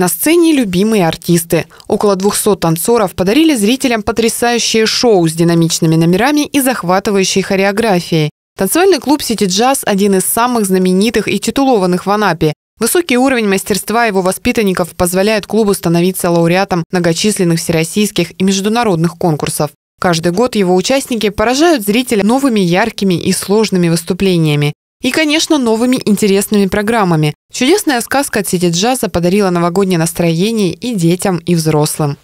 На сцене любимые артисты. Около 200 танцоров подарили зрителям потрясающее шоу с динамичными номерами и захватывающей хореографией. Танцевальный клуб «Сити Джаз» – один из самых знаменитых и титулованных в Анапе. Высокий уровень мастерства его воспитанников позволяет клубу становиться лауреатом многочисленных всероссийских и международных конкурсов. Каждый год его участники поражают зрителя новыми яркими и сложными выступлениями. И, конечно, новыми интересными программами. Чудесная сказка от сети джаза подарила новогоднее настроение и детям, и взрослым.